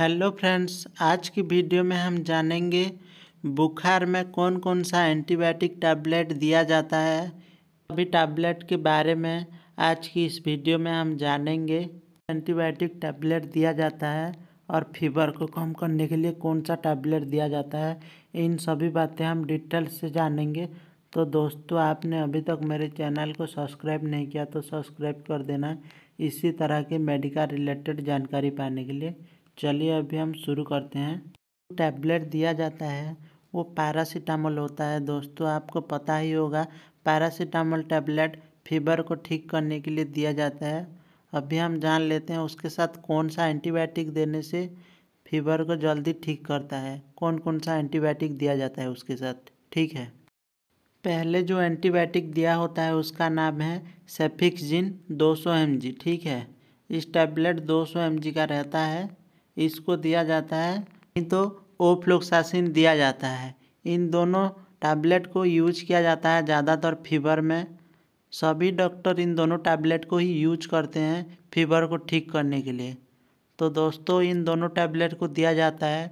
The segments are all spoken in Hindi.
हेलो फ्रेंड्स आज की वीडियो में हम जानेंगे बुखार में कौन कौन सा एंटीबायोटिक टैबलेट दिया जाता है अभी टैबलेट के बारे में आज की इस वीडियो में हम जानेंगे एंटीबायोटिक टैबलेट दिया जाता है और फीवर को कम करने के लिए कौन सा टैबलेट दिया जाता है इन सभी बातें हम डिटेल से जानेंगे तो दोस्तों आपने अभी तक मेरे चैनल को सब्सक्राइब नहीं किया तो सब्सक्राइब कर देना इसी तरह के मेडिकल रिलेटेड जानकारी पाने के लिए चलिए अभी हम शुरू करते हैं टैबलेट दिया जाता है वो पैरासीटामोल होता है दोस्तों आपको पता ही होगा पैरासीटामोल टैबलेट फीवर को ठीक करने के लिए दिया जाता है अभी हम जान लेते हैं उसके साथ कौन सा एंटीबायोटिक देने से फीवर को जल्दी ठीक करता है कौन कौन सा एंटीबायोटिक दिया जाता है उसके साथ ठीक है पहले जो एंटीबायोटिक दिया होता है उसका नाम है सेफिक्सिन 200 सौ ठीक है इस टैबलेट 200 सौ का रहता है इसको दिया जाता है नहीं तो ओफ्लोक्सासिन दिया जाता है इन दोनों टैबलेट को यूज किया जाता है ज़्यादातर फीवर में सभी डॉक्टर इन दोनों टैबलेट को ही यूज करते हैं फीवर को ठीक करने के लिए तो दोस्तों इन दोनों टैबलेट को दिया जाता है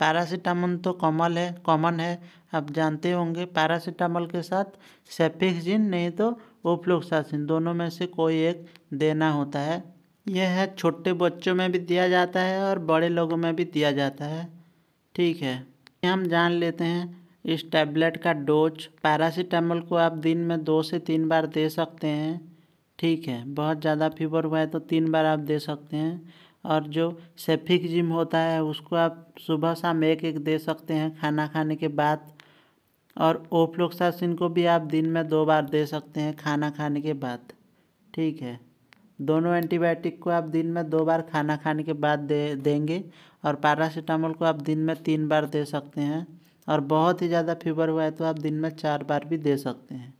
पैरासीटामोल तो कॉमन है कॉमन है आप जानते होंगे पैरासीटामोल के साथ सेफिक्सिन नहीं तो ओफ्लोक्सासिन दोनों में से कोई एक देना होता है यह है छोटे बच्चों में भी दिया जाता है और बड़े लोगों में भी दिया जाता है ठीक है हम जान लेते हैं इस टैबलेट का डोज पैरासीटामोल को आप दिन में दो से तीन बार दे सकते हैं ठीक है बहुत ज़्यादा फीवर हुआ है तो तीन बार आप दे सकते हैं और जो सेफिक जिम होता है उसको आप सुबह शाम एक एक दे सकते हैं खाना खाने के बाद और ओफ्लोक्सासिन को भी आप दिन में दो बार दे सकते हैं खाना खाने के बाद ठीक है दोनों एंटीबायोटिक को आप दिन में दो बार खाना खाने के बाद दे देंगे और पैरासीटामोल को आप दिन में तीन बार दे सकते हैं और बहुत ही ज़्यादा फीवर हुआ है तो आप दिन में चार बार भी दे सकते हैं